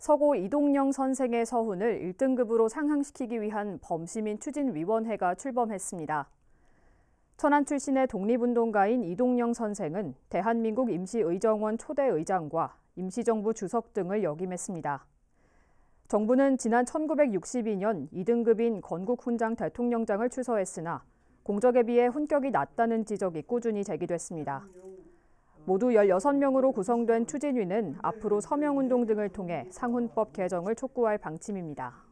서고 이동영 선생의 서훈을 1등급으로 상향시키기 위한 범시민 추진위원회가 출범했습니다. 천안 출신의 독립운동가인 이동영 선생은 대한민국 임시의정원 초대의장과 임시정부 주석 등을 역임했습니다. 정부는 지난 1962년 2등급인 건국훈장 대통령장을 추서했으나 공적에 비해 훈격이 낮다는 지적이 꾸준히 제기됐습니다. 모두 16명으로 구성된 추진위는 앞으로 서명운동 등을 통해 상훈법 개정을 촉구할 방침입니다.